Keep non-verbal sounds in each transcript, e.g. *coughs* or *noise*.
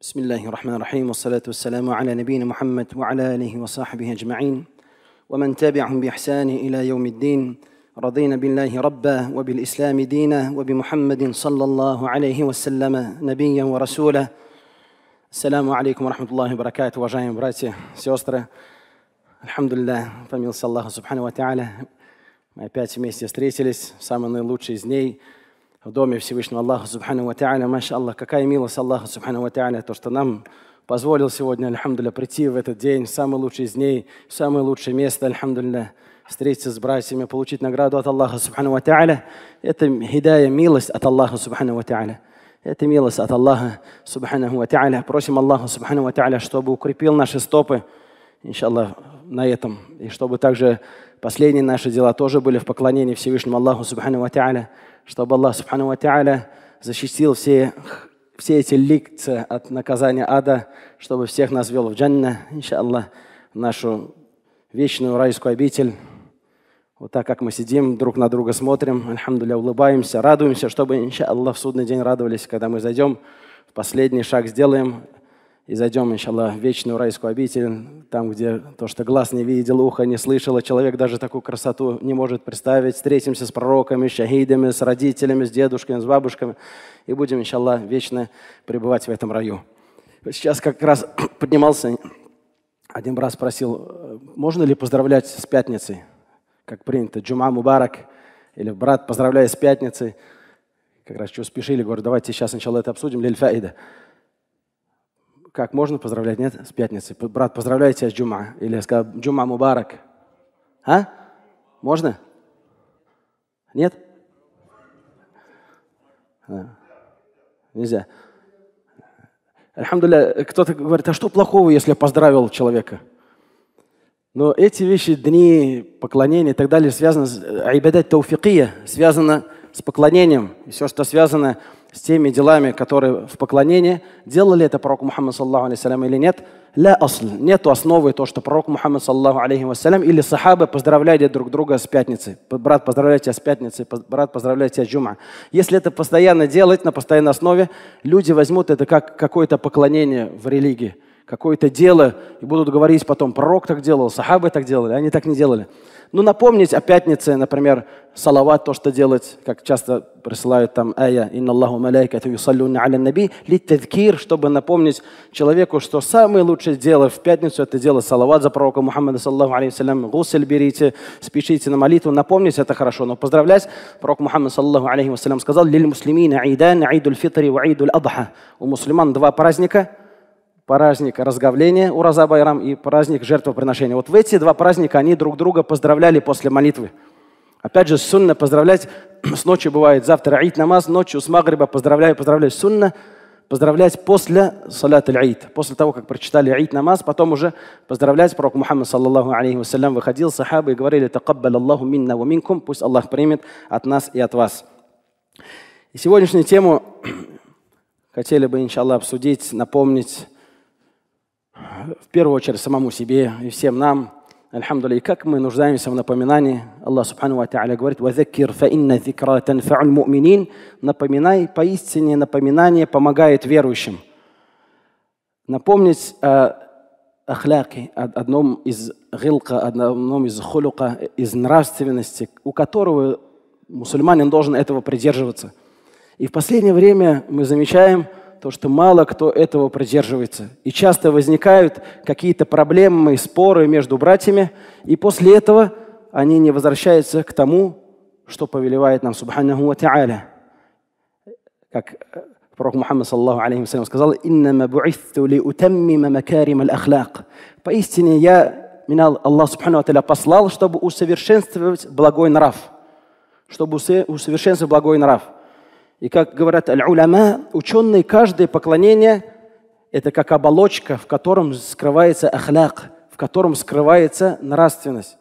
بسم الله الرحمن الرحيم والصلاة والسلام على نبينا محمد وعلى آله وصحبه أجمعين ومن تبعهم بإحسان إلى يوم الدين رضينا بالله ربا وبالإسلام دينا وبمحمد صلى الله عليه وسلم نبيا ورسولا السلام عليكم ورحمة الله وبركاته уважаемые براتي سيوسترا الحمد لله помиловался الله سبحانه وتعالى ما опять вместе встретились в самый наилучший из в доме Всевышнего Аллаха Субхану Ва Та'аля. Маша Аллах, какая милость Аллаха Субхану Ва Та'аля, то, что нам позволил сегодня, аль прийти в этот день, самый лучший из дней, самое лучшее место, аль встретиться с братьями, получить награду от Аллаха Субхану Ва Та'аля. Это хидая, милость от Аллаха Субхану Ва Та'аля. Это милость от Аллаха Субхану Ва Та'аля. Просим Аллаха Субхану Ва Та'аля, чтобы укрепил наши стопы, иншаллах, на этом. И чтобы также последние наши дела тоже были в поклонении Всевышнему Аллаху Субхану Ва Та'аля чтобы Аллах Субхану Ва защитил все, все эти ликцы от наказания ада, чтобы всех нас вел в джанна, иншаллах, нашу вечную райскую обитель. Вот так как мы сидим, друг на друга смотрим, альхамдуля, улыбаемся, радуемся, чтобы, иншаллах, в судный день радовались, когда мы зайдем, последний шаг сделаем – и зайдем, иншаллах, в вечную райскую обитель, там, где то, что глаз не видел, ухо не слышало, человек даже такую красоту не может представить. Встретимся с пророками, с шахидами, с родителями, с дедушками, с бабушками, и будем, иншаллах, вечно пребывать в этом раю. Сейчас как раз *coughs* поднимался, один брат спросил, «Э, можно ли поздравлять с пятницей, как принято, джума мубарак, или брат, поздравляю с пятницей. Как раз что спешили, говорю, давайте сейчас сначала это обсудим, лильфаида. фаида. Как можно поздравлять? Нет, с пятницы. Брат, поздравляю тебя с джума. Или я сказал, джума мубарак. А? Можно? Нет? А. Нельзя. Альхамдуля, кто-то говорит, а что плохого, если я поздравил человека? Но эти вещи, дни поклонения и так далее, связаны с э, айбадат тауфикия, связано с поклонением. И все, что связано с с теми делами, которые в поклонении, делали это пророк Мухаммад саллаху алейхи или нет, ля асль нету основы то, что пророк Мухаммад саллаху алейхи вассалям или сахабы поздравляли друг друга с пятницы, Брат, поздравляю тебя с пятницы, брат, поздравляю тебя с джума. Если это постоянно делать на постоянной основе, люди возьмут это как какое-то поклонение в религии какое-то дело, и будут говорить потом, пророк так делал, сахабы так делали, они так не делали. Ну, напомнить о пятнице, например, салават, то, что делать, как часто присылают там ая, «Инна Аллаху малайкату юсаллюна аля наби», литтедкир, чтобы напомнить человеку, что самое лучшее дело в пятницу – это дело салават за пророка Мухаммада, саллаху алейхи гусель берите, спешите на молитву, напомнить это хорошо, но поздравлять, пророк Мухаммад, саллаху алейхи вассалям, сказал, «Лиль муслимина айдан, айдуль фитри ва айдуль адха». У мусульман два праздника, праздник разговления Ураза Байрам и праздник жертвоприношения. Вот в эти два праздника они друг друга поздравляли после молитвы. Опять же, сунна поздравлять, *clears throat* с ночи бывает, завтра аид намаз, ночью с магриба поздравляю, поздравляю, сунна поздравлять после салат аль-аид, после того, как прочитали аид намаз, потом уже поздравлять пророк Мухаммад, саллаллаху алейхи вассалям, выходил, сахабы и говорили, «Такаббал Аллаху минна ва минкум», пусть Аллах примет от нас и от вас. И сегодняшнюю тему *clears throat* хотели бы, иншаллах, обсудить, напомнить в первую очередь самому себе и всем нам, Альхамдуля, и как мы нуждаемся в напоминании. Аллах Субхану Ва Та'аля говорит, «Вазакир фаинна зикра танфа'уль муминин». Напоминай, поистине напоминание помогает верующим. Напомнить о ахляке, одном из гилка, одном из хулюка, из нравственности, у которого мусульманин должен этого придерживаться. И в последнее время мы замечаем – то, что мало кто этого придерживается. И часто возникают какие-то проблемы и споры между братьями, и после этого они не возвращаются к тому, что повелевает нам Субханаху Ва Как э, пророк Мухаммад саллаху алейхи сказал, «Иннама бу'исту ли утаммима макарим аль-ахлак». Поистине я, минал Аллах Субхану Ва послал, чтобы усовершенствовать благой нрав. Чтобы усовершенствовать благой нрав. И как говорят аль-уляма, ученые, каждое поклонение – это как оболочка, в котором скрывается ахляк, в котором скрывается нравственность.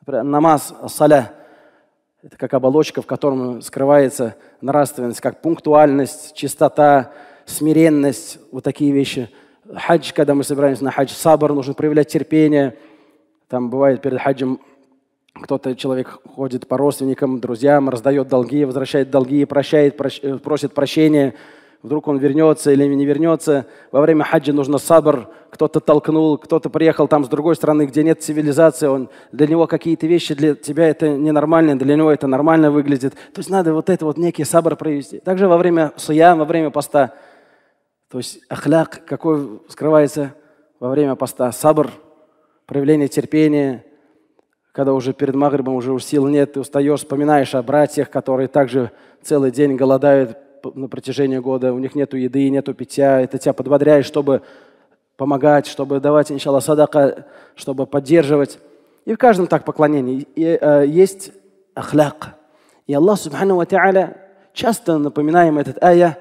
Например, намаз, саля – это как оболочка, в котором скрывается нравственность, как пунктуальность, чистота, смиренность, вот такие вещи. Хадж, когда мы собираемся на хадж, сабр, нужно проявлять терпение. Там бывает перед хаджем кто-то человек ходит по родственникам, друзьям, раздает долги, возвращает долги, прощает, прощ, э, просит прощения. Вдруг он вернется или не вернется. Во время хаджи нужно сабр. Кто-то толкнул, кто-то приехал там с другой стороны, где нет цивилизации. Он, для него какие-то вещи для тебя это ненормально, для него это нормально выглядит. То есть надо вот это вот некий сабр провести. Также во время суя, во время поста. То есть ахляк, какой скрывается во время поста? Сабр, проявление терпения – когда уже перед Магрибом уже сил нет, ты устаешь, вспоминаешь о братьях, которые также целый день голодают на протяжении года, у них нет еды, нет питья, это тебя подбодряет, чтобы помогать, чтобы давать, начало садака, чтобы поддерживать. И в каждом так поклонении и, э, есть ахляк. И Аллах, субхану ва та'аля, часто напоминаем этот ая,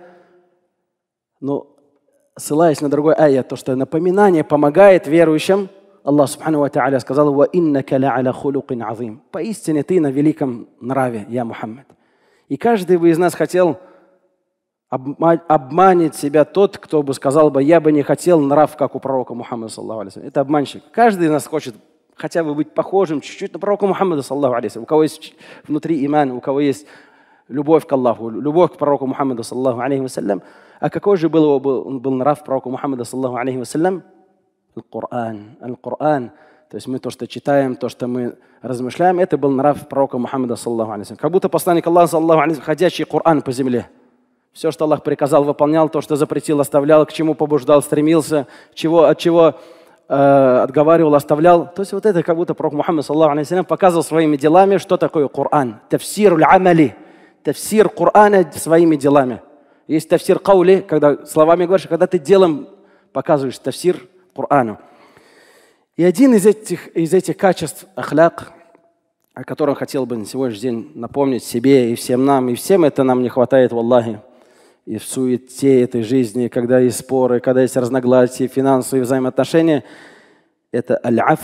но ссылаясь на другой ая, то, что напоминание помогает верующим – Аллах Субхану Та'аля сказал, «Ва иннака ля'аля хулукин азим». Поистине ты на великом нраве, я Мухаммад. И каждый бы из нас хотел обманет себя тот, кто бы сказал бы, я бы не хотел нрав, как у пророка Мухаммада, саллаху алейхи Это обманщик. Каждый из нас хочет хотя бы быть похожим чуть-чуть на пророка Мухаммада, саллаху алейхи У кого есть внутри иман, у кого есть любовь к Аллаху, любовь к пророку Мухаммаду, саллаху алейхи вассалям. А какой же был, он был нрав пророка Мухаммада, саллаху алейхи вассалям? Коран, Коран, То есть мы то, что читаем, то, что мы размышляем, это был нрав пророка Мухаммада, саллаху алейхи Как будто посланник Аллаха, саллаху алейхи ходящий Коран по земле. Все, что Аллах приказал, выполнял, то, что запретил, оставлял, к чему побуждал, стремился, чего, от чего э, отговаривал, оставлял. То есть вот это как будто пророк Мухаммад, саллаху алейхи показывал своими делами, что такое Коран, Тафсир амали. Тафсир Корана своими делами. Есть тафсир каули, когда словами говоришь, когда ты делом показываешь тафсир – Корану. И один из этих, из этих качеств, ахляк, о котором хотел бы на сегодняшний день напомнить себе и всем нам, и всем это нам не хватает, в Аллахе и в суете этой жизни, когда есть споры, когда есть разногласия, финансовые взаимоотношения, это аль-аф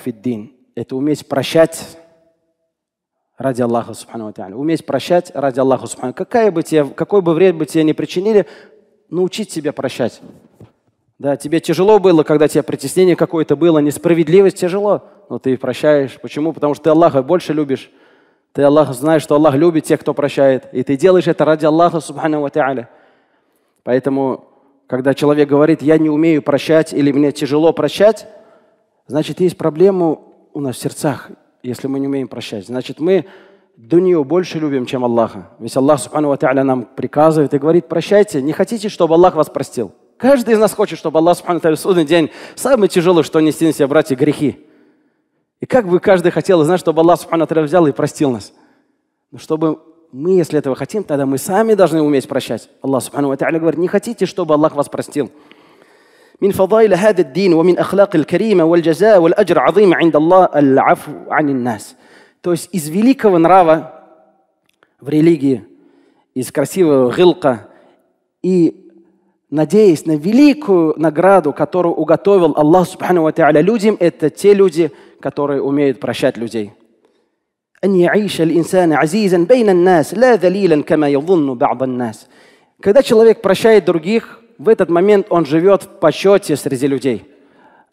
фиддин. Это уметь прощать ради Аллаха Субхану Уметь прощать ради Аллаха Субхану Какая бы тебе, какой бы вред бы тебе не причинили, научить себя прощать. Да, тебе тяжело было, когда тебе притеснение какое-то было, несправедливость тяжело, но ты прощаешь. Почему? Потому что ты Аллаха больше любишь. Ты Аллах, знаешь, что Аллах любит тех, кто прощает. И ты делаешь это ради Аллаха, субхану та'аля. Поэтому, когда человек говорит, я не умею прощать или мне тяжело прощать, значит, есть проблема у нас в сердцах, если мы не умеем прощать. Значит, мы дунью больше любим, чем Аллаха. Ведь Аллах, субхану та'аля, нам приказывает и говорит, прощайте, не хотите, чтобы Аллах вас простил. Каждый из нас хочет, чтобы Аллах Субхану в судный день самое тяжелое, что нести на себя, братья, грехи. И как бы каждый хотел знать, чтобы Аллах Субхану взял и простил нас. Но чтобы мы, если этого хотим, тогда мы сами должны уметь прощать. Аллах Субхану говорит, не хотите, чтобы Аллах вас простил. من فضائل هذا الدين ومن أخلاق الكريمة والجزاء والأجر عظيم عند الله العفو عن الناس. То есть из великого нрава в религии, из красивого гылка и надеясь на великую награду, которую уготовил Аллах Субхану Ва людям, это те люди, которые умеют прощать людей. Когда человек прощает других, в этот момент он живет в почете среди людей,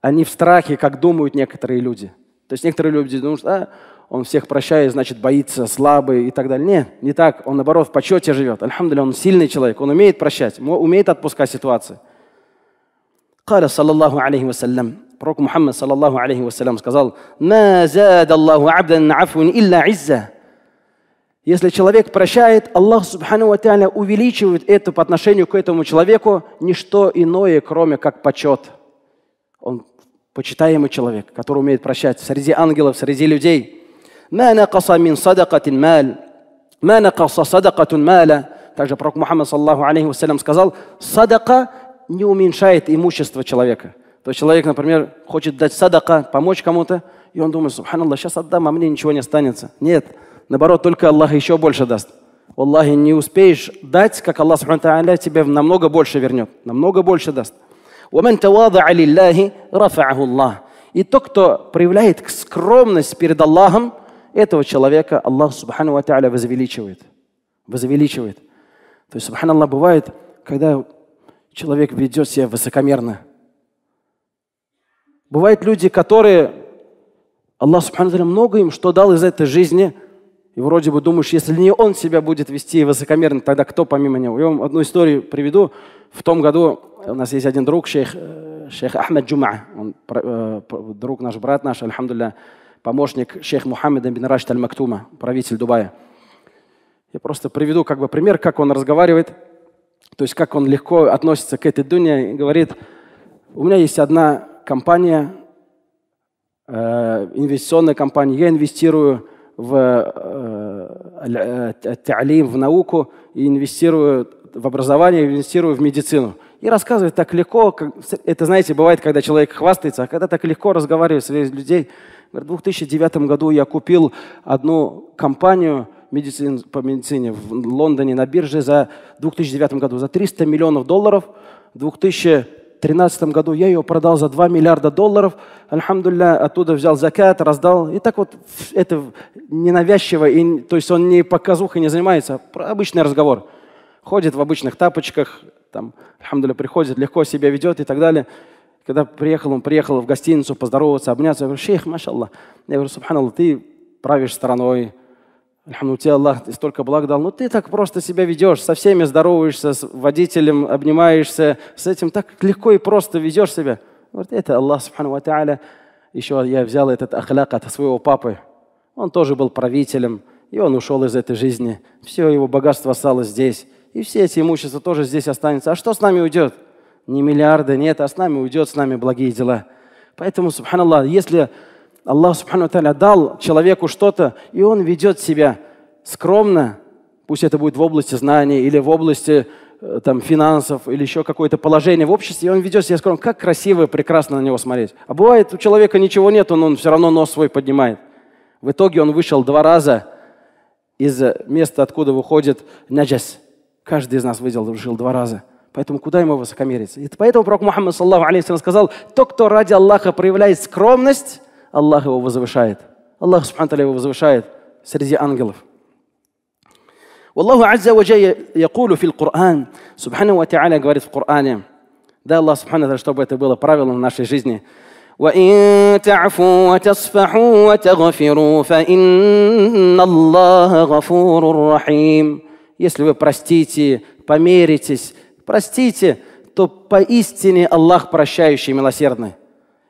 а не в страхе, как думают некоторые люди. То есть некоторые люди думают, что а, он всех прощает, значит, боится слабый и так далее. Нет, не так. Он, наоборот, в почете живет. Альхамдуля, он сильный человек, он умеет прощать, умеет отпускать ситуации. قال صلى الله عليه пророк Мухаммад, саллаллаху алейхи вассалям, сказал, «Ма Аллаху абдан афун илля изза». Если человек прощает, Аллах, субхану ва тааля, увеличивает это по отношению к этому человеку ничто иное, кроме как почет. Он почитаемый человек, который умеет прощать среди ангелов, среди людей – ما نقص من صدقة мал, ما نقص صدقة мала. Также пророк Мухаммад, саллаху алейхи вассалям, сказал, садака не уменьшает имущество человека. То есть человек, например, хочет дать садака, помочь кому-то, и он думает, субханаллах, сейчас отдам, а мне ничего не останется. Нет, наоборот, только Аллах еще больше даст. Аллахи, не успеешь дать, как Аллах Субхану тебе намного больше вернет, намного больше даст. И тот, кто проявляет скромность перед Аллахом, этого человека Аллах Субхану Ва возвеличивает. Возвеличивает. То есть, Субханаллах, бывает, когда человек ведет себя высокомерно. Бывают люди, которые Аллах Субхану много им что дал из этой жизни – и вроде бы думаешь, если не он себя будет вести высокомерно, тогда кто помимо него? Я вам одну историю приведу. В том году у нас есть один друг, шейх, э, шейх Ахмед Джума, он, э, друг наш, брат наш, аль помощник шейх Мухаммеда бин Рашид Аль-Мактума, правитель Дубая. Я просто приведу как бы пример, как он разговаривает, то есть как он легко относится к этой дуне и говорит, у меня есть одна компания, э, инвестиционная компания, я инвестирую в э, э, в науку, и инвестирую в образование, инвестирую в медицину. И рассказывает так легко, как, это, знаете, бывает, когда человек хвастается, а когда так легко разговаривает с людьми. В 2009 году я купил одну компанию медицин, по медицине в Лондоне на бирже за 2009 году за 300 миллионов долларов. В 2013 году я ее продал за 2 миллиарда долларов. Альхамдулля, оттуда взял закат, раздал. И так вот это ненавязчиво, и, то есть он не показухой не занимается, обычный разговор. Ходит в обычных тапочках, там, альхамдулля, приходит, легко себя ведет и так далее. Когда приехал, он приехал в гостиницу поздороваться, обняться. Я говорю, шейх, машаллах. Я говорю, субханаллах, ты правишь страной. Альхамду тебе Аллах, ты столько благ дал. Но «Ну, ты так просто себя ведешь, со всеми здороваешься, с водителем обнимаешься, с этим так легко и просто ведешь себя. Вот это Аллах, субхану ва Еще я взял этот ахляк от своего папы. Он тоже был правителем, и он ушел из этой жизни. Все его богатство осталось здесь. И все эти имущества тоже здесь останется. А что с нами уйдет? Не миллиарды, нет, а с нами уйдет, с нами благие дела. Поэтому, субханаллах, если Аллах, субхану таля, дал человеку что-то, и он ведет себя скромно, пусть это будет в области знаний или в области э, там, финансов или еще какое-то положение в обществе, и он ведет себя скромно. Как красиво и прекрасно на него смотреть. А бывает, у человека ничего нет, он, он все равно нос свой поднимает. В итоге он вышел два раза из места, откуда выходит наджас. Каждый из нас выдел, жил два раза. Поэтому куда ему высокомериться? И поэтому пророк Мухаммад саллаху алейхи сказал, "Тот, кто ради Аллаха проявляет скромность, Аллах его возвышает». Аллах субхану его возвышает среди ангелов. Аллаху Азза عز وجل يقول في القرآن سبحانه وتعالى говорит в Коране да Аллах سبحانه чтобы это было правилом нашей жизни وإن если вы простите помиритесь простите, то поистине Аллах прощающий, милосердный.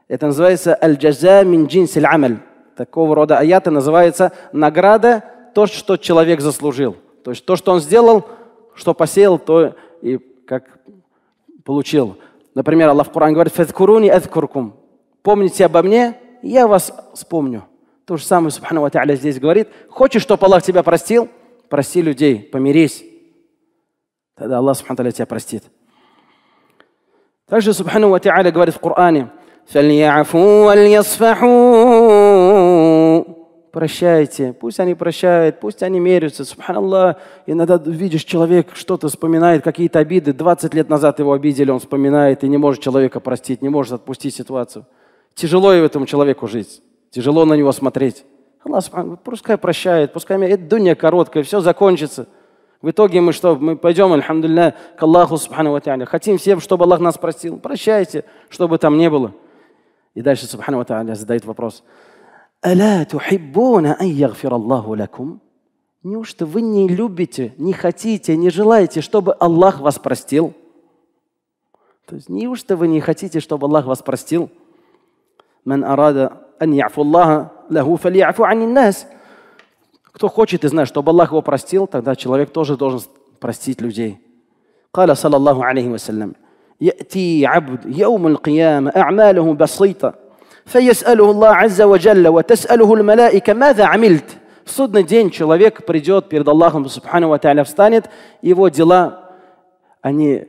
Это называется аль-джаза мин джинсиль амаль. Такого рода аяты называется награда, то, что человек заслужил. То есть то, что он сделал, что посеял, то и как получил. Например, Аллах в Коране говорит, «Фазкуруни адкуркум». Помните обо мне, я вас вспомню. То же самое Субхану Ва здесь говорит. Хочешь, чтобы Аллах тебя простил? Прости людей, помирись. Тогда Аллах Субхану тебя простит. Также Субхану Ва говорит в Коране, Прощайте, пусть они прощают, пусть они меряются. Субханаллах, иногда видишь, человек что-то вспоминает, какие-то обиды. 20 лет назад его обидели, он вспоминает и не может человека простить, не может отпустить ситуацию. Тяжело этому человеку жить, тяжело на него смотреть. Аллах, пускай прощает, пускай... Это дуня короткая, все закончится. В итоге мы что? Мы пойдем, альхамдулилля, к Аллаху Субхану Ва Хотим всем, чтобы Аллах нас простил. Прощайте, чтобы там не было. И дальше Субхану Ва задает вопрос. «Аля тухиббуна ан лакум?» Неужто вы не любите, не хотите, не желаете, чтобы Аллах вас простил? То есть неужто вы не хотите, чтобы Аллах вас простил? من أراد أن يعفو الله له فليعفو عن الناس кто хочет и знает, чтобы Аллах его простил, тогда человек тоже должен простить людей. قال صلى الله عليه وسلم يأتي عبد يوم القيامة أعماله بسيطة فيسأله الله عز وجل وتسأله الملائكة ماذا عملت В судный день человек придет перед Аллахом Субхану Ва Тааля, встанет, его дела, они,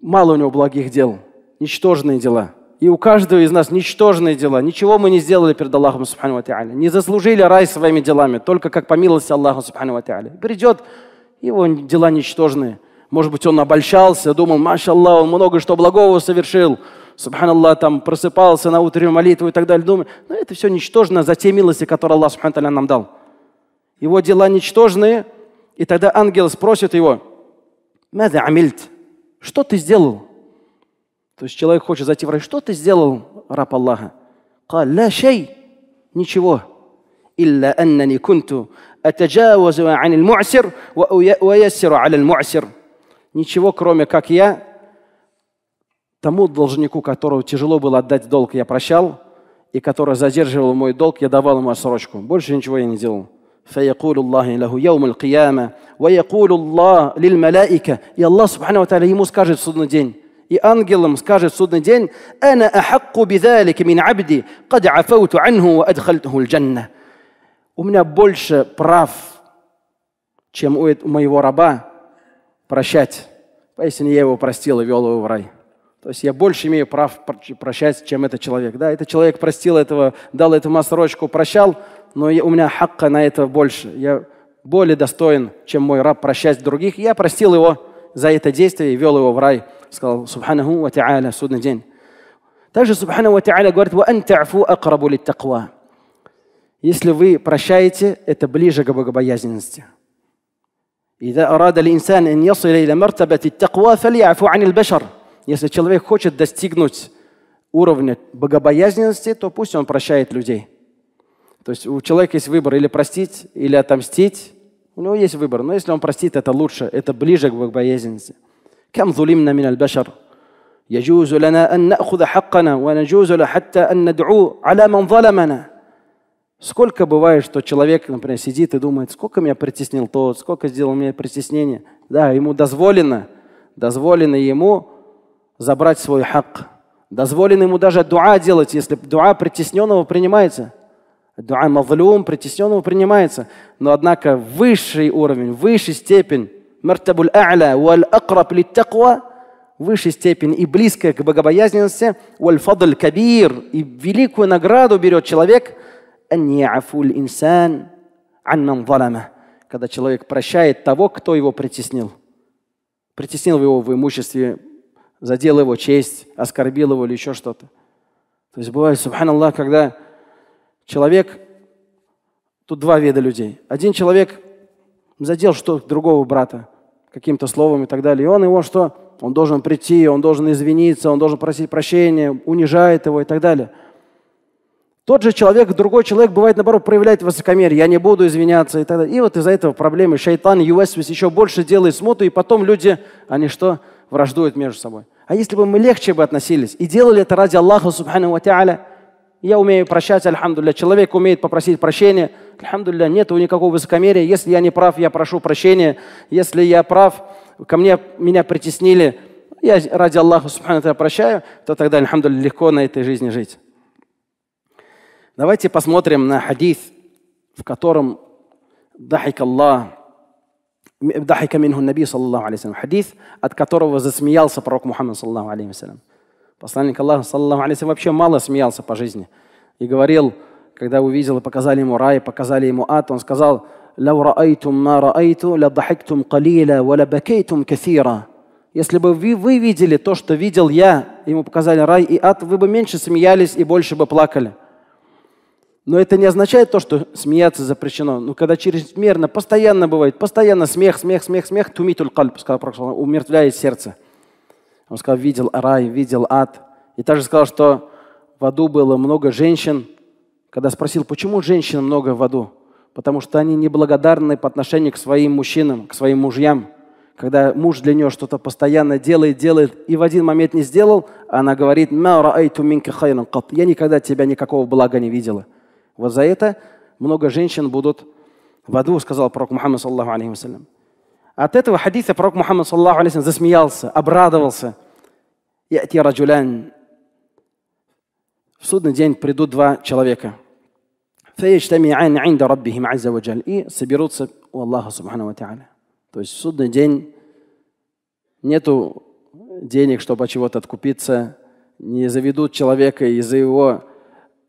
мало у него благих дел, ничтожные дела – и у каждого из нас ничтожные дела. Ничего мы не сделали перед Аллахом Субхану Ва Не заслужили рай своими делами, только как по милости Аллаха Субхану Ва Придет, его дела ничтожные. Может быть, он обольщался, думал, машаллах, он много что благого совершил. Субханаллах, там просыпался на утреннюю молитву и так далее. Думаю, но «Ну, это все ничтожно за те милости, которые Аллах Субхану Ва нам дал. Его дела ничтожные, и тогда ангел спросит его, «Маза амильт?» Что ты сделал? То есть человек хочет зайти в рай. Что ты сделал, раб Аллаха? ля шей. Ничего. Илля аннани кунту атаджавазу анил му'сир ва яссиру аля Ничего, кроме как я тому должнику, которого тяжело было отдать долг, я прощал, и который задерживал мой долг, я давал ему срочку Больше ничего я не делал. فيقول الله له يوم القيامة ويقول الله للملائكة и Аллах Субхану Ва Тааля ему скажет в судный день и ангелам скажет в судный день, «Ана ахакку бидалик мин абди, кад афауту анху ва адхальтуху джанна». У меня больше прав, чем у моего раба прощать. Поистине я его простил и вел его в рай. То есть я больше имею прав прощать, чем этот человек. Да, этот человек простил этого, дал этому срочку, прощал, но я, у меня хакка на это больше. Я более достоин, чем мой раб прощать других. Я простил его за это действие и вел его в рай сказал Субханаху ва Та'аля в судный день. Также Субханаху ва Та'аля говорит, «Ва анта'фу акрабу ли таква». Если вы прощаете, это ближе к богобоязненности. إذا أراد الإنسان أن يصل إلى مرتبة التقوى فليعفو عن البشر. Если человек хочет достигнуть уровня богобоязненности, то пусть он прощает людей. То есть у человека есть выбор или простить, или отомстить. У него есть выбор. Но если он простит, это лучше, это ближе к богобоязненности. كم ظلمنا من البشر يجوز لنا أن نأخذ حقنا ونجوز حتى أن ندعو على من ظلمنا Сколько бывает, что человек, например, сидит и думает, сколько меня притеснил тот, сколько сделал мне притеснение. Да, ему дозволено, дозволено ему забрать свой хак. Дозволено ему даже дуа делать, если дуа притесненного принимается. Дуа мавлюм притесненного принимается. Но однако высший уровень, высшая степень мартабуль а'ля, валь акраб литтаква, высшая степень и близкая к богобоязненности, валь фадль кабир, и великую награду берет человек, аньяфуль инсан, аннам валама, когда человек прощает того, кто его притеснил. Притеснил его в имуществе, задел его честь, оскорбил его или еще что-то. То есть бывает, субханаллах, когда человек, тут два вида людей. Один человек задел что другого брата, каким-то словом и так далее. И он его что? Он должен прийти, он должен извиниться, он должен просить прощения, унижает его и так далее. Тот же человек, другой человек, бывает, наоборот, проявляет высокомерие. Я не буду извиняться и так далее. И вот из-за этого проблемы шайтан, юэсвис еще больше делает смуту, и потом люди, они что, враждуют между собой. А если бы мы легче бы относились и делали это ради Аллаха, субхану ва я умею прощать, альхамдулля. Человек умеет попросить прощения – Альхамдулилля, нет никакого высокомерия. Если я не прав, я прошу прощения. Если я прав, ко мне меня притеснили, я ради Аллаха Субхану прощаю, то тогда, альхамдулилля, легко на этой жизни жить. Давайте посмотрим на хадис, в котором дахик Аллах, дахика минху наби, саллаху алейхи хадис, от которого засмеялся пророк Мухаммад, саллаху алейхи Посланник Аллаха, саллаху алейхи вообще мало смеялся по жизни и говорил – когда увидел и показали ему рай, показали ему ад, он сказал, «Лау раайтум Если бы вы, вы видели то, что видел я, ему показали рай и ад, вы бы меньше смеялись и больше бы плакали. Но это не означает то, что смеяться запрещено. Но ну, когда чрезмерно, постоянно бывает, постоянно смех, смех, смех, смех, тумитуль кальп, сказал Пророк, умертвляет сердце. Он сказал, видел рай, видел ад. И также сказал, что в аду было много женщин, когда спросил, почему женщин много в аду? Потому что они неблагодарны по отношению к своим мужчинам, к своим мужьям. Когда муж для нее что-то постоянно делает, делает, и в один момент не сделал, она говорит, я никогда тебя никакого блага не видела. Вот за это много женщин будут в аду, сказал пророк Мухаммад, саллаху алейхи От этого хадиса пророк Мухаммад, саллаху алейхи засмеялся, обрадовался. «Яти раджулян». В судный день придут два человека – фаяджтамиан عند ربهم عز وجل И соберутся у Аллаха Субхану Ва То есть в судный день нету денег, чтобы от чего-то откупиться, не заведут человека из-за его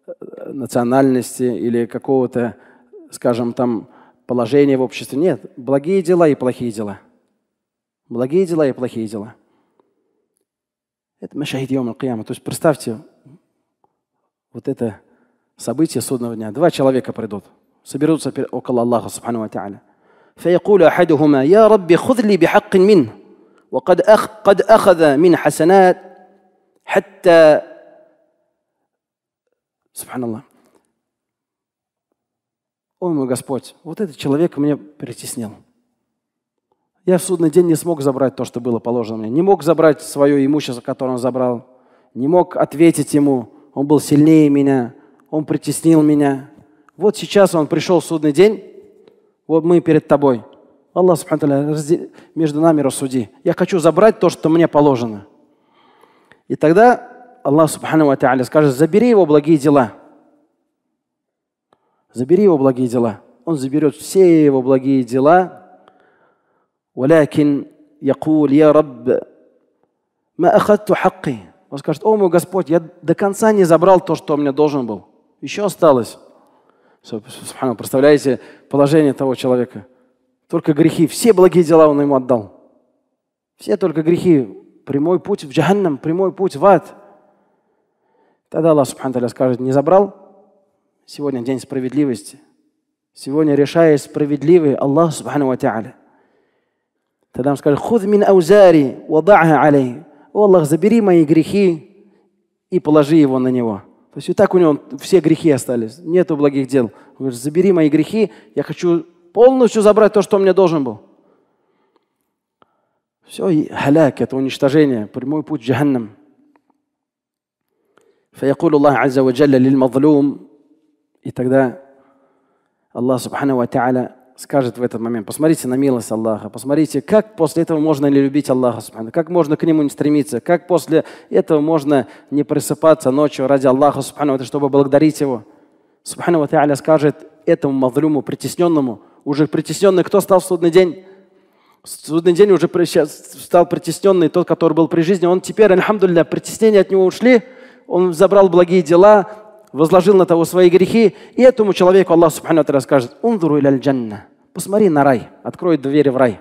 э, национальности или какого-то, скажем, там положения в обществе. Нет, благие дела и плохие дела. Благие дела и плохие дела. Это машахид йома кияма. То есть представьте, вот это событие судного дня. Два человека придут, соберутся около Аллаха, субхану ва та'аля. فيقول أحدهما يا رب خذ لي بحق منه وقد أخ قد أخذ من حسنات حتى سبحان الله О мой Господь, вот этот человек меня притеснил. Я в судный день не смог забрать то, что было положено мне. Не мог забрать свое имущество, которое он забрал. Не мог ответить ему. Он был сильнее меня. Он притеснил меня. Вот сейчас он пришел судный день, вот мы перед тобой. Аллах, между нами рассуди. Я хочу забрать то, что мне положено. И тогда Аллах Субхану скажет, забери его благие дела. Забери его благие дела. Он заберет все его благие дела. ولكن يقول يا رب ما أخذت Он скажет, о мой Господь, я до конца не забрал то, что мне должен был еще осталось. Все, представляете положение того человека. Только грехи, все благие дела он ему отдал. Все только грехи, прямой путь в джаханнам, прямой путь в ад. Тогда Аллах Субхану скажет, не забрал, сегодня день справедливости. Сегодня решает справедливый Аллах Субхану Ва Тогда он скажет, худ мин аузари, вада'ха алей. О Аллах, забери мои грехи и положи его на него. То есть и так у него все грехи остались, нету благих дел. Он говорит, забери мои грехи, я хочу полностью забрать то, что мне должен был. Все, и халяк, это уничтожение, прямой путь в джаханнам. فيقول الله عز وجل للمظلوم и тогда Аллах Субхану Ва Та'аля скажет в этот момент, посмотрите на милость Аллаха, посмотрите, как после этого можно не любить Аллаха, как можно к нему не стремиться, как после этого можно не просыпаться ночью ради Аллаха, чтобы благодарить его. Субхану ва Тааля скажет этому мавлюму, притесненному, уже притесненный, кто стал в судный день? В судный день уже стал притесненный тот, который был при жизни. Он теперь, альхамдулля, притеснения от него ушли, он забрал благие дела, возложил на того свои грехи, и этому человеку Аллах Субхану расскажет: «Унзуру иляль джанна». Посмотри на рай, открой двери в рай.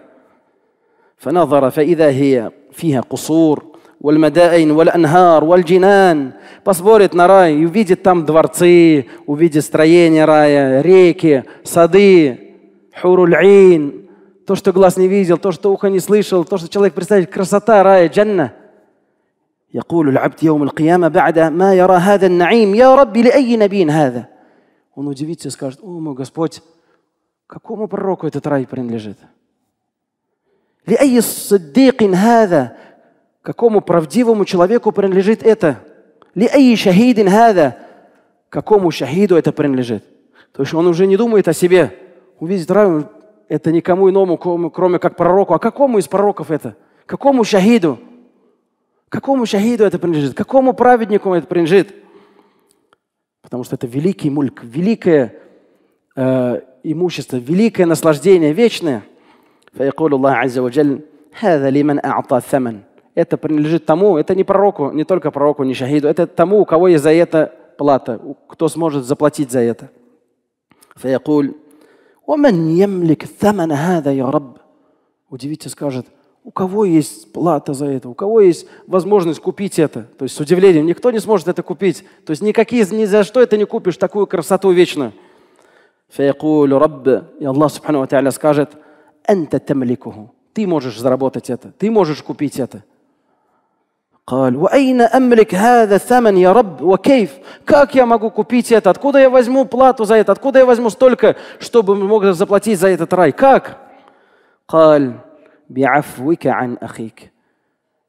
فنظر فإذا هي فيها قصور والمدائن والأنهار والجنان посмотрит на рай и увидит там дворцы, увидит строение рая, реки, сады, хуруль-ин, то, что глаз не видел, то, что ухо не слышал, то, что человек представит, красота рая, джанна – يقول العبد يوم القيامة بعد ما يرى هذا النعيم يا ربي لأي نبي هذا Он удивится и скажет, о мой Господь, какому пророку этот рай принадлежит? لأي صديق هذا Какому правдивому человеку принадлежит это? لأي شهيد هذا Какому шахиду это принадлежит? То есть он уже не думает о себе. Увидит рай, это никому иному, кроме как пророку. А какому из пророков это? Какому шахиду? Какому шахиду это принадлежит? Какому праведнику это принадлежит? Потому что это великий мульк, великое э, имущество, великое наслаждение, вечное. Это принадлежит тому, это не пророку, не только пророку, не шахиду, это тому, у кого есть за это плата, кто сможет заплатить за это. Удивительно скажет, у кого есть плата за это? У кого есть возможность купить это? То есть с удивлением. Никто не сможет это купить. То есть никакие, ни за что это не купишь, такую красоту вечную. فيقول رب и Аллах Субхану Ва Тааля скажет, أنت تملكه. Ты можешь заработать это, ты можешь купить это. قال وأين أملك هذا الثمن يا رب وكيف как я могу купить это откуда я возьму плату за это откуда я возьму столько чтобы мог заплатить за этот рай как قال би'афвика ан ахик.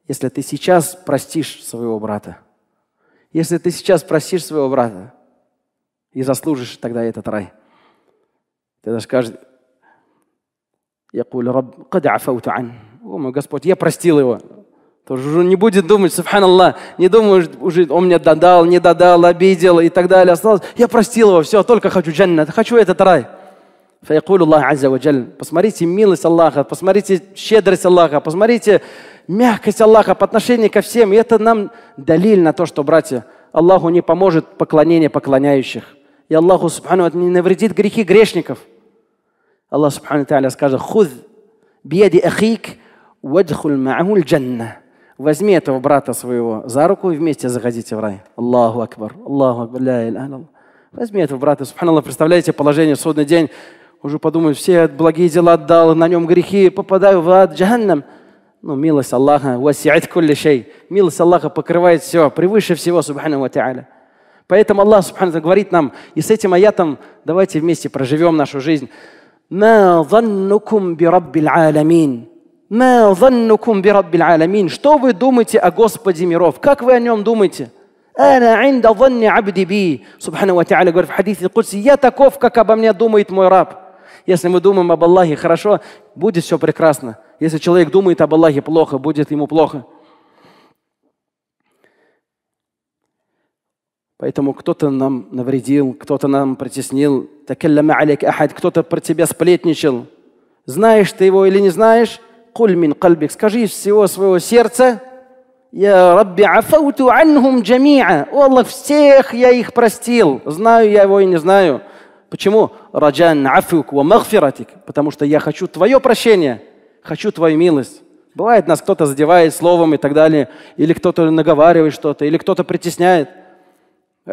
Если ты сейчас простишь своего брата, если ты сейчас простишь своего брата и заслужишь тогда этот рай, тогда скажет, يقول رب قد عفوت عنه О, мой Господь, я простил его. Тоже уже не будет думать, субханаллах, не думаю, уже он мне додал, не додал, обидел и так далее. Осталось. Я простил его, все, только хочу джаннат, хочу этот рай. Фаякуль Аллах Азза Ваджаль. Посмотрите милость Аллаха, посмотрите щедрость Аллаха, посмотрите мягкость Аллаха по отношению ко всем. И это нам далиль на то, что, братья, Аллаху не поможет поклонение поклоняющих. И Аллаху Субхану не навредит грехи грешников. Аллах Субхану Тааля скажет, «Худ бияди ахик ваджхуль ма'ахуль джанна». Возьми этого брата своего за руку и вместе заходите в рай. Аллаху Акбар, Аллаху Акбар, ля Возьми этого брата. Субханаллах, представляете положение в судный день уже подумаю, все благие дела отдал, на нем грехи, попадаю в ад, Джаннам, Ну, милость Аллаха, васиат кулли шей. Милость Аллаха покрывает все, превыше всего, субхану ва та'аля. Поэтому Аллах, субхану говорит нам, и с этим аятом давайте вместе проживем нашу жизнь. ما ظنكم برب العالمين ما ظنكم برب العالمين Что вы думаете о Господе миров? Как вы о Нем думаете? أنا عند ظن عبدي بي سبحانه говорит в хадисе Курси, я таков, как обо мне думает мой раб. Если мы думаем об Аллахе хорошо, будет все прекрасно. Если человек думает об Аллахе плохо, будет ему плохо. Поэтому кто-то нам навредил, кто-то нам притеснил, кто-то про тебя сплетничал. Знаешь ты его или не знаешь? Кульмин кальбик, скажи из всего своего сердца, я Рабби афауту анхум джамия, О Аллах, всех я их простил. Знаю я его и не знаю. Почему? Раджан афук ва Потому что я хочу твое прощение, хочу твою милость. Бывает, нас кто-то задевает словом и так далее, или кто-то наговаривает что-то, или кто-то притесняет. *laughs*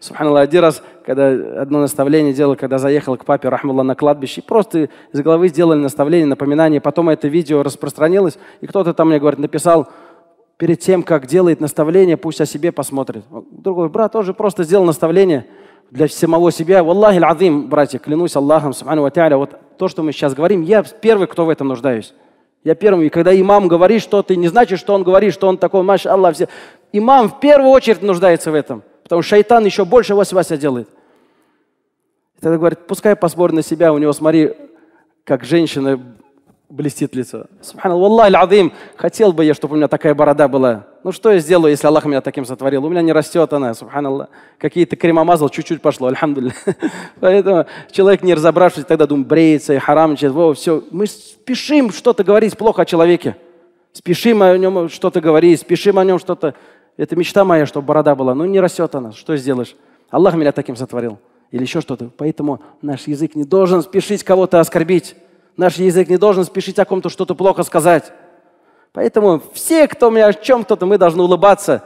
Субханаллах, один раз, когда одно наставление делал, когда заехал к папе Рахмулла на кладбище, и просто из головы сделали наставление, напоминание, потом это видео распространилось, и кто-то там мне, говорит, написал, перед тем, как делает наставление, пусть о себе посмотрит. Другой брат тоже просто сделал наставление – для самого себя. Валлахи азим, братья, клянусь Аллахом, субхану ва вот то, что мы сейчас говорим, я первый, кто в этом нуждаюсь. Я первым. И когда имам говорит что-то, не значит, что он говорит, что он такой, маш Аллах, все. Имам в первую очередь нуждается в этом. Потому что шайтан еще больше вас вася делает. И тогда говорит, пускай посмотрит на себя, у него, смотри, как женщина блестит лицо. Субханаллах, Аллах, Хотел бы я, чтобы у меня такая борода была ну что я сделаю, если Аллах меня таким сотворил? У меня не растет она, субханаллах. Какие-то крема мазал, чуть-чуть пошло, альхамдулилля. *laughs* Поэтому человек, не разобравшись, тогда думает, бреется и харамчит, во, все. Мы спешим что-то говорить плохо о человеке. Спешим о нем что-то говорить, спешим о нем что-то. Это мечта моя, чтобы борода была. Ну не растет она, что сделаешь? Аллах меня таким сотворил. Или еще что-то. Поэтому наш язык не должен спешить кого-то оскорбить. Наш язык не должен спешить о ком-то что-то плохо сказать. Поэтому все, кто у меня о чем кто-то, мы должны улыбаться.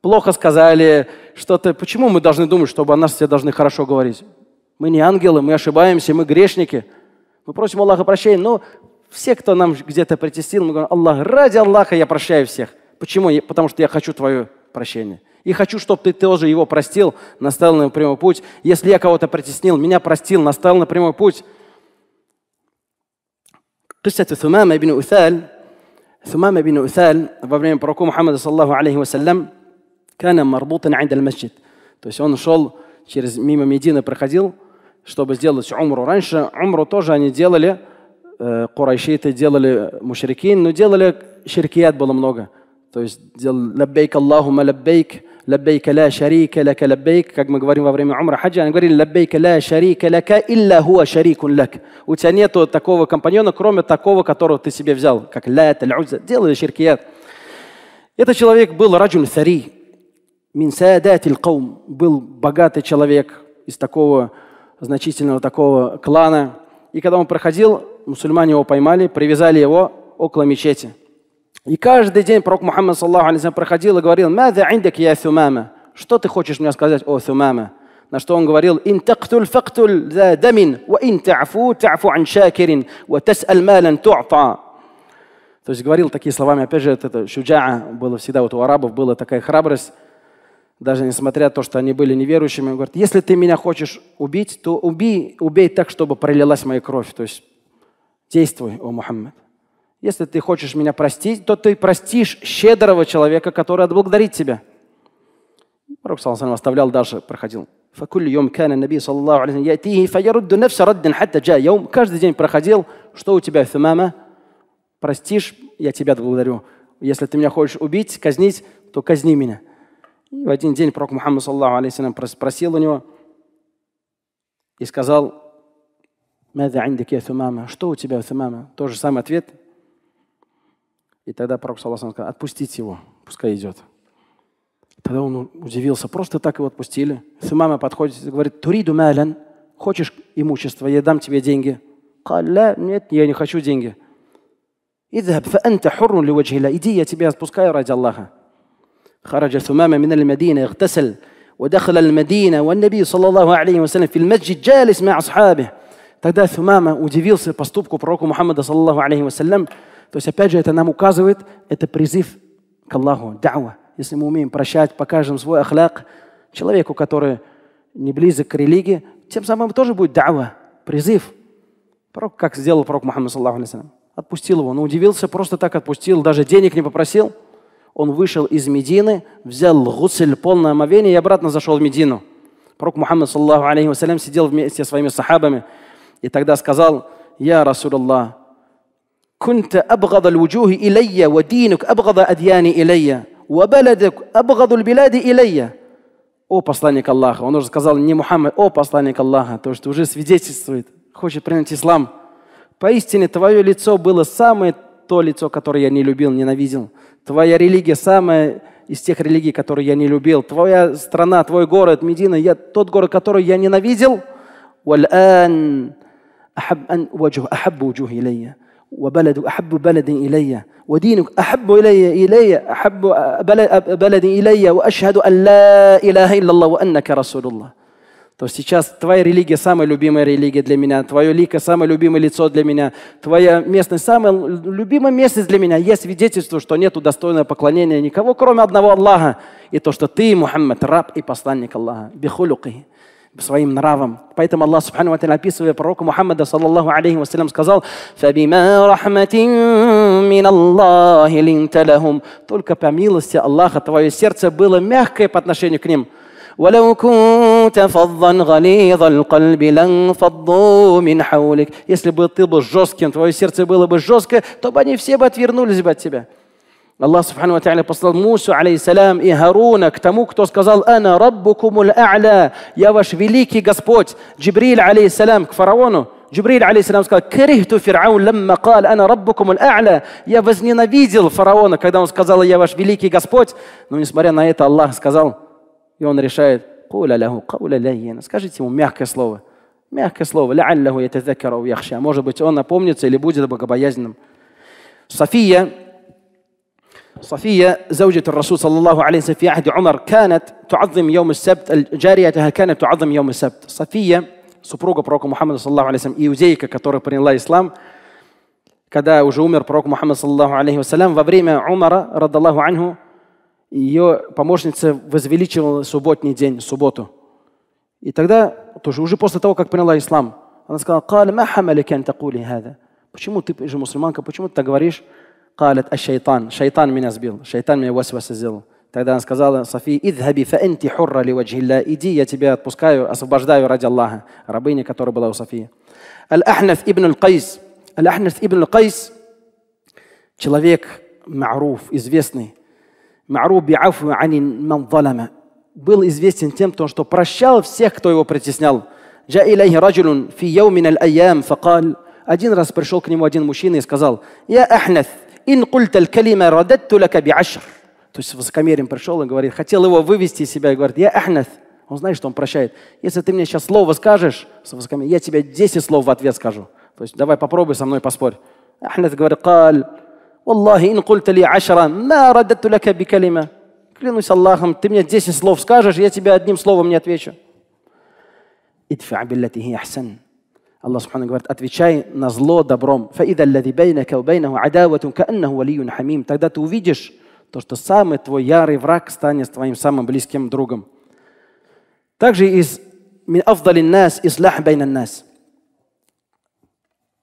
Плохо сказали что-то. Почему мы должны думать, чтобы о нас все должны хорошо говорить? Мы не ангелы, мы ошибаемся, мы грешники. Мы просим Аллаха прощения, но ну, все, кто нам где-то притеснил, мы говорим, Аллах, ради Аллаха я прощаю всех. Почему? Потому что я хочу твое прощение. И хочу, чтобы ты тоже его простил, наставил на прямой путь. Если я кого-то притеснил, меня простил, наставил на прямой путь. قصة ثمامة بن أثال ثمامة بن أثال во время пророка Мухаммада, саллаху алейхи вассалям, كان مربوطا عند المسجد. То есть он шел через мимо Медины, проходил, чтобы сделать умру. Раньше умру тоже они делали, э, курайшиты делали мушрикин, но делали ширкият было много. То есть делали лаббейк Аллахума лаббейк, лаббейк ля шарика лака лаббейк, как мы говорим во время умра хаджа, они говорили лаббейк ля шарика лака илля хуа шарикун лак. У тебя нет такого компаньона, кроме такого, которого ты себе взял, как ля талюза, делали ширкият. Этот человек был раджун сари, мин каум, был богатый человек из такого значительного такого клана. И когда он проходил, мусульмане его поймали, привязали его около мечети. И каждый день пророк Мухаммад саллаху алейхи проходил и говорил, «Маза индак я сумама?» Что ты хочешь мне сказать, о сумама? На что он говорил, «Ин тактуль фактуль за дамин, ва ин та'фу та'фу ан шакирин, ва тас'ал малан ту'та». То есть говорил такие словами, опять же, это, это шуджаа было всегда, вот у арабов была такая храбрость, даже несмотря на то, что они были неверующими, он говорит, если ты меня хочешь убить, то убей, убей так, чтобы пролилась моя кровь. То есть действуй, о Мухаммад. Если ты хочешь меня простить, то ты простишь щедрого человека, который отблагодарит тебя. Пророк саллаху оставлял даже, проходил. каждый день проходил что у тебя Фимама простишь я тебя отблагодарю. если ты меня хочешь убить казнить то казни меня и в один день пророк Мухаммад саллаху алейхи просил у него и сказал что у тебя Фимама то же самый ответ и тогда пророк Саласан сказал, отпустите его, пускай идет. Тогда он удивился, просто так его отпустили. Сымама подходит и говорит, туриду малян, хочешь имущество, я дам тебе деньги. Калля, нет, я не хочу деньги. Иди, я тебя отпускаю ради Аллаха. خرج ثمامة من المدينة اغتسل ودخل المدينة والنبي صلى الله عليه وسلم في المسجد جالس مع أصحابه Тогда Сумама удивился поступку пророка Мухаммада, саллаху алейхи вассалям, то есть, опять же, это нам указывает, это призыв к Аллаху, дауа. Если мы умеем прощать, покажем свой ахляк человеку, который не близок к религии, тем самым тоже будет дауа, призыв. Пророк, как сделал пророк Мухаммад, саллаху отпустил его. Он удивился, просто так отпустил, даже денег не попросил. Он вышел из Медины, взял гусель, полное омовение и обратно зашел в Медину. Пророк Мухаммад, саллаху алейхи сидел вместе со своими сахабами и тогда сказал, «Я, Расул Расулаллах, كنت أبغض الوجوه إلي ودينك أبغض أديان إلي وبلدك أبغض البلاد إلي О, посланник Аллаха, он уже сказал не Мухаммад, о, посланник Аллаха, то, что уже свидетельствует, хочет принять ислам. Поистине, твое лицо было самое то лицо, которое я не любил, ненавидел. Твоя религия самая из тех религий, которые я не любил. Твоя страна, твой город, Медина, я, тот город, который я ненавидел. وبلد أحب بلد إلي ودينك أحب إلي إلي أحب بلد إلي وأشهد أن لا إله إلا الله وأنك رسول الله то есть сейчас твоя религия самая любимая религия для меня, твое лико самое любимое лицо для меня, твоя местность самая любимая местность для меня. Есть свидетельство, что нету достойного поклонения никого, кроме одного Аллаха. И то, что ты, Мухаммад, раб и посланник Аллаха. Бихулюки. своим нравом. Поэтому Аллах Субхану Ва описывая пророка Мухаммада, саллаллаху алейхи вассалям, сказал, Только по милости Аллаха твое сердце было мягкое по отношению к ним. ولو Если бы ты был жестким, твое сердце было бы жесткое, то бы они все бы отвернулись бы от тебя. Аллах Субхану Ва послал Мусу, алейсалям, и Харуна к тому, кто сказал «Ана раббукумуль а'ля» «Я ваш великий Господь». Джибриль, алейсалям, к фараону. Джибриль, алейсалям, сказал «Карихту фир'аун лямма кал «Ана раббукумуль а'ля» «Я возненавидел фараона, когда он сказал «Я ваш великий Господь». Но несмотря на это, Аллах сказал, и он решает «Куля ляху кауля ляйена». Скажите ему мягкое слово. Мягкое слово. «Ля'алляху ятазакарау яхша». Может быть, он напомнится или будет богобоязненным. София, صفية زوجة الرسول صلى الله عليه وسلم في عهد عمر كانت تعظم يوم السبت جاريتها كانت تعظم يوم السبت صفية سبروغ بروك محمد صلى الله عليه وسلم يوزيك كتور برين الله إسلام كذا وجومر بروك محمد صلى الله عليه وسلم وبريما عمر رضي الله عنه ее помощница возвеличивала субботний день, субботу. И тогда, тоже уже после الله إسلام приняла ислам, она сказала, «Каля, ма хамали кен такули хада?» Почему ты же мусульманка, почему ты так говоришь? قالت الشيطان شيطان من أزبيل شيطان من وسوس сделал Тогда она сказала Софии, «Идхаби фа энти хурра ли ваджхилля, иди, я тебя отпускаю, освобождаю ради Аллаха», рабыня, которая была у Софии. Аль-Ахнаф ибн Аль-Кайс. Аль-Ахнаф ибн Аль-Кайс, человек ма'руф, известный. Ма'руф би'афу анин ман залама. Был известен тем, что прощал всех, кто его притеснял. Джа илайхи раджулун фи яумин аль-айям факал. Один раз пришел к нему один мужчина и сказал, «Я Ахнаф, «Ин культаль калима радатту лака би ашр». То есть с высокомерием пришел и говорит, хотел его вывести из себя и говорит, «Я ахнат». Он знает, что он прощает. Если ты мне сейчас слово скажешь, с высокомерием, я тебе 10 слов в ответ скажу. То есть давай попробуй со мной поспорь. Ахнат говорит, «Каль, Валлахи, ин культа ли ашра, ма радатту лака би калима». Клянусь Аллахом, ты мне 10 слов скажешь, я тебе одним словом не отвечу. Идфа биллати ахсан. Аллах Субхану говорит, отвечай на зло добром. хамим. Тогда ты увидишь то, что самый твой ярый враг станет твоим самым близким другом. Также из من أفضل нас, إصلاح байнан нас.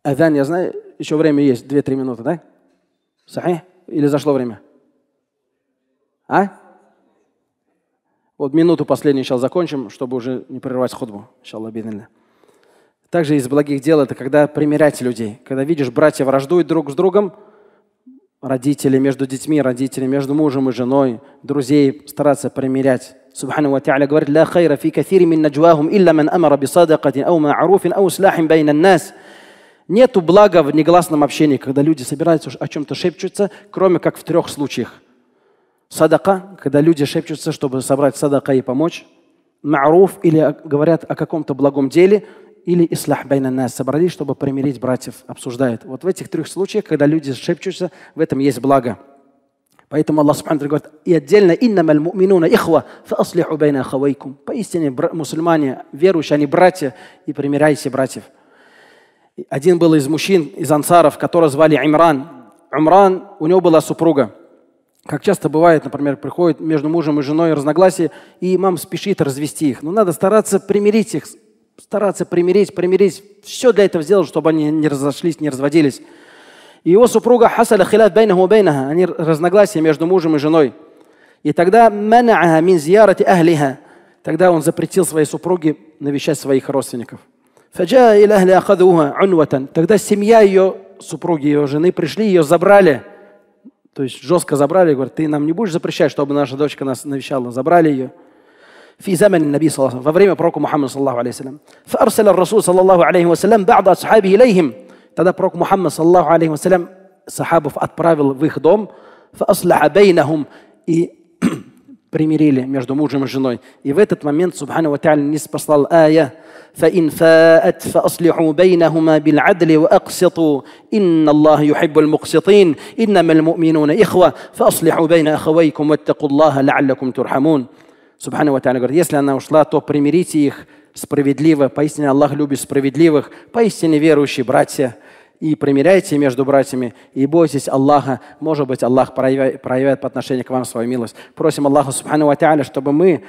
Адан, я знаю, еще время есть, две-три минуты, да? Сахи? Или зашло время? А? Вот минуту последнюю сейчас закончим, чтобы уже не прерывать худбу. Иншаллах, биднилля. Также из благих дел это когда примирять людей. Когда видишь, братья враждуют друг с другом, родители между детьми, родители между мужем и женой, друзей стараться примирять. Субхану ва Та'аля говорит, «Ла хайра фи катири мин наджвахум, илля ман амара би бисадакатин, ау ма аруфин, ау сляхин байнан нас». Нету блага в негласном общении, когда люди собираются, о чем-то шепчутся, кроме как в трех случаях. Садака, когда люди шепчутся, чтобы собрать садака и помочь. Ма'руф, или говорят о каком-то благом деле – или ислах байна нас собрались, чтобы примирить братьев, обсуждают. Вот в этих трех случаях, когда люди шепчутся, в этом есть благо. Поэтому Аллах Субхану говорит, и отдельно «Иннама муминуна ихва фаслиху байна хавайкум». Поистине мусульмане, верующие, они братья, и примиряйте братьев. Один был из мужчин, из ансаров, которого звали Имран. Умран, у него была супруга. Как часто бывает, например, приходит между мужем и женой разногласия, и имам спешит развести их. Но надо стараться примирить их, стараться примирить, примирить, все для этого сделал, чтобы они не разошлись, не разводились. И его супруга хасаля хилаф бейнаху бейнаха, они разногласия между мужем и женой. И тогда манааха мин зиярати ахлиха, тогда он запретил своей супруге навещать своих родственников. Тогда семья ее, супруги ее жены, пришли, ее забрали. То есть жестко забрали, говорят, ты нам не будешь запрещать, чтобы наша дочка нас навещала. Забрали ее. في زمن النبي صلى الله عليه وسلم فبريم بروك محمد صلى الله عليه وسلم فأرسل الرسول صلى الله عليه وسلم بعض أصحابه إليهم тогда пророк محمد صلى الله عليه وسلم صحابة في в их فأصلح بينهم и *clears throat* примирили между мужем и женой. И в этот момент Субхану Ва не спасал ая فإن فاءت فأصلحوا بينهما بالعدل وأقسطوا إن الله يحب المقسطين إنما المؤمنون إخوة فأصلحوا بين أخويكم واتقوا الله لعلكم ترحمون Субхану Ва говорит, если она ушла, то примирите их справедливо. Поистине Аллах любит справедливых, поистине верующие братья. И примиряйте между братьями, и бойтесь Аллаха. Может быть, Аллах проявит, проявит по отношению к вам свою милость. Просим Аллаха Субхану Ва чтобы мы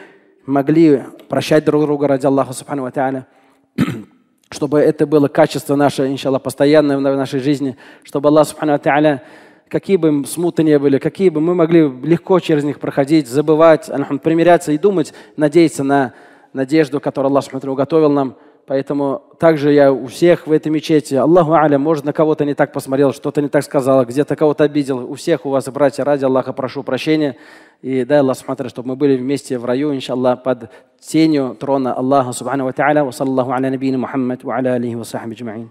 могли прощать друг друга ради Аллаха Субхану Ва *clears throat* чтобы это было качество наше, иншаллах, постоянное в нашей жизни, чтобы Аллах Субхану Ва какие бы смуты не были, какие бы мы могли легко через них проходить, забывать, примиряться и думать, надеяться на надежду, которую Аллах смотрю, уготовил нам. Поэтому также я у всех в этой мечети, Аллаху Аля, может, на кого-то не так посмотрел, что-то не так сказал, где-то кого-то обидел. У всех у вас, братья, ради Аллаха прошу прощения. И дай Аллах Субхану чтобы мы были вместе в раю, иншаллах, под тенью трона Аллаха Субхану Ва Та'аля. Ва саллаху аля набийна Мухаммад ва аля алихи ва сахби джма'ин.